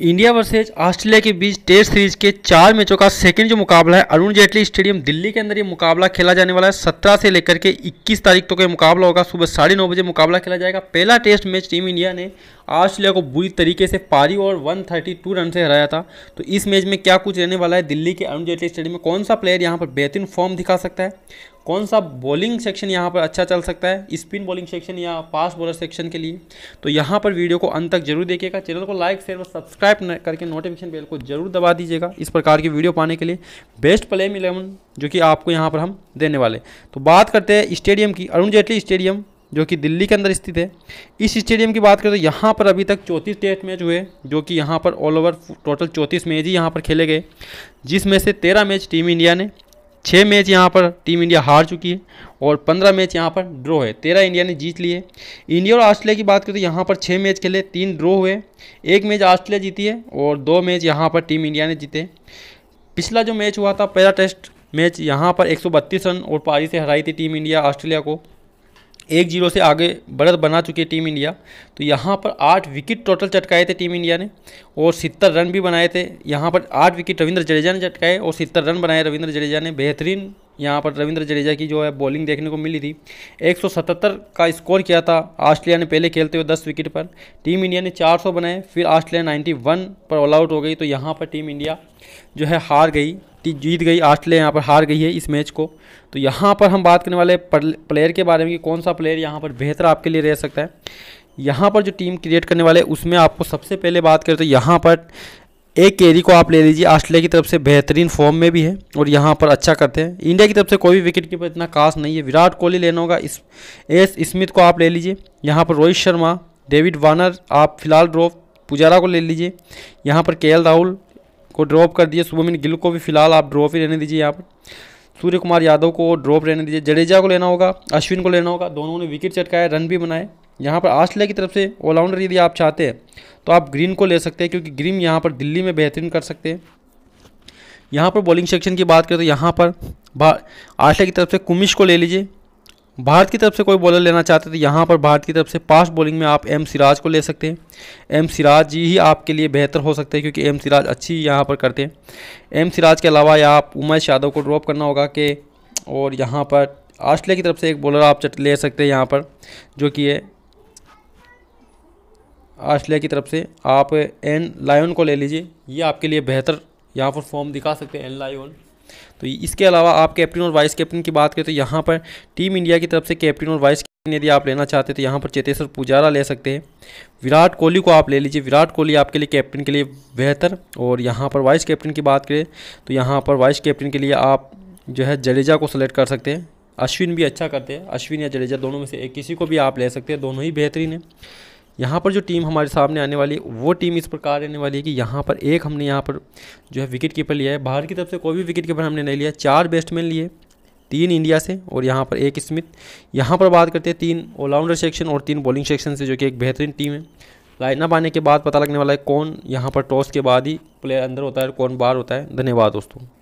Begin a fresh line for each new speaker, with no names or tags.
India versus Australia के बीच test series के चार मैचों का सेकंड जो मुकाबला है अरुण जेटली स्टेडियम दिल्ली के अंदर ये मुकाबला खेला जाने वाला है सत्रह से लेकर के इक्कीस तारीख तक तो का मुकाबला होगा सुबह साढ़े नौ बजे मुकाबला खेला जाएगा पहला टेस्ट मैच टीम इंडिया ने ऑस्ट्रेलिया को बुरी तरीके से पारी और 132 रन से हराया था तो इस मैच में क्या कुछ रहने वाला है दिल्ली के अरुण जेटली स्टेडियम में कौन सा प्लेयर यहाँ पर बेहतरीन फॉर्म दिखा सकता है कौन सा बॉलिंग सेक्शन यहाँ पर अच्छा चल सकता है स्पिन बॉलिंग सेक्शन या फास्ट बॉलर सेक्शन के लिए तो यहाँ पर वीडियो को अंत तक जरूर देखिएगा चैनल को लाइक शेयर और सब्सक्राइब करके नोटिफिकेशन बेल को जरूर दबा दीजिएगा इस प्रकार की वीडियो पाने के लिए बेस्ट प्लेम इलेवन जो कि आपको यहाँ पर हम देने वाले तो बात करते हैं स्टेडियम की अरुण जेटली स्टेडियम जो कि दिल्ली के अंदर स्थित है इस स्टेडियम की बात करें तो यहाँ पर अभी तक चौंतीस टेस्ट मैच हुए जो कि यहाँ पर ऑल ओवर टोटल चौंतीस मैच ही यहाँ पर खेले गए जिसमें से तेरह मैच टीम इंडिया ने छः मैच यहाँ पर टीम इंडिया हार चुकी है और पंद्रह मैच यहाँ पर ड्रॉ है तेरह इंडिया ने जीत लिए इंडिया और ऑस्ट्रेलिया की बात करें तो यहाँ पर छः मैच खेले तीन ड्रॉ हुए एक मैच ऑस्ट्रेलिया जीती है और दो मैच यहाँ पर टीम इंडिया ने जीते पिछला जो मैच हुआ था पहला टेस्ट मैच यहाँ पर 132 रन और पारी से हराई थी टीम इंडिया ऑस्ट्रेलिया को एक जीरो से आगे बढ़त बना चुकी है टीम इंडिया तो यहाँ पर आठ विकेट टोटल चटकाए थे टीम इंडिया ने और सितर रन भी बनाए थे यहाँ पर आठ विकेट रविंद्र जडेजा ने चटकाए और सितर रन बनाए रविंद्र जडेजा ने बेहतरीन यहाँ पर रविंद्र जडेजा की जो है बॉलिंग देखने को मिली थी 177 का स्कोर किया था ऑस्ट्रेलिया ने पहले खेलते हुए 10 विकेट पर टीम इंडिया ने 400 बनाए फिर ऑस्ट्रेलिया 91 पर ऑल आउट हो गई तो यहाँ पर टीम इंडिया जो है हार गई जीत गई आस्ट्रेलिया यहाँ पर हार गई है इस मैच को तो यहाँ पर हम बात करने वाले प्लेयर के बारे में कि कौन सा प्लेयर यहाँ पर बेहतर आपके लिए रह सकता है यहाँ पर जो टीम क्रिएट करने वाले उसमें आपको सबसे पहले बात करें तो यहाँ पर एक कैरी को आप ले लीजिए ऑस्ट्रेलिया की तरफ से बेहतरीन फॉर्म में भी है और यहाँ पर अच्छा करते हैं इंडिया की तरफ से कोई भी विकेट कीपर इतना खास नहीं है विराट कोहली लेना होगा इस एस स्मिथ को आप ले लीजिए यहाँ पर रोहित शर्मा डेविड वार्नर आप फिलहाल ड्रॉफ पुजारा को ले लीजिए यहाँ पर के राहुल को ड्रॉप कर दिया सुबमिन गिल को भी फिलहाल आप ड्रॉप ही रहने दीजिए यहाँ पर सूर्य कुमार यादव को ड्रॉप रहने दीजिए जडेजा को लेना होगा अश्विन को लेना होगा दोनों ने विकेट चटकाए रन भी बनाए यहाँ पर आस्ट्रेलिया की तरफ से ऑलराउंडर यदि आप चाहते हैं तो आप ग्रीन को ले सकते हैं क्योंकि ग्रीन यहाँ पर दिल्ली में बेहतरीन कर सकते हैं यहाँ पर बॉलिंग सेक्शन की बात करें तो यहाँ पर आस्ट्रेलिया की तरफ से कुमिश को ले लीजिए भारत की तरफ से कोई बॉलर लेना चाहते तो यहाँ पर भारत की तरफ से फास्ट बॉलिंग में आप एम सिराज को ले सकते हैं एम सिराज जी ही आपके लिए बेहतर हो सकते हैं क्योंकि एम सिराज अच्छी यहाँ पर करते हैं एम सिराज के अलावा या आप उमेश यादव को ड्रॉप करना होगा कि और यहाँ पर ऑस्ट्रेलिया की तरफ से एक बॉलर आप ले सकते हैं यहाँ पर जो कि है ऑस्ट्रेलिया की तरफ से आप एन लायन को ले लीजिए ये आपके लिए बेहतर यहाँ पर फॉर्म दिखा सकते हैं एन लायन तो इसके अलावा आप कैप्टन और वाइस कैप्टन की बात करें तो यहाँ पर टीम इंडिया की तरफ से कैप्टन और वाइस कैप्टन यदि आप लेना चाहते हैं तो यहाँ पर चेतेश्वर पुजारा ले सकते हैं विराट कोहली को आप ले लीजिए विराट कोहली आपके लिए कैप्टन के लिए बेहतर और यहाँ पर वाइस कैप्टन की बात करें तो यहाँ पर वाइस कैप्टन के लिए आप जो है जडेजा को सेलेक्ट कर सकते हैं अश्विन भी अच्छा करते हैं अश्विन या जडेजा दोनों में से एक किसी को भी आप ले सकते हैं दोनों ही बेहतरीन है यहाँ पर जो टीम हमारे सामने आने वाली है वो टीम इस प्रकार रहने वाली है कि यहाँ पर एक हमने यहाँ पर जो है विकेट कीपर लिया है बाहर की तरफ से कोई भी विकेट कीपर हमने नहीं लिया चार बैट्समैन लिए तीन इंडिया से और यहाँ पर एक स्मिथ यहाँ पर बात करते हैं तीन ऑलराउंडर सेक्शन और तीन बॉलिंग सेक्शन से जो कि एक बेहतरीन टीम है लाइनअप आने के बाद पता लगने वाला है कौन यहाँ पर टॉस के बाद ही प्लेयर अंदर होता है कौन बाहर होता है धन्यवाद दोस्तों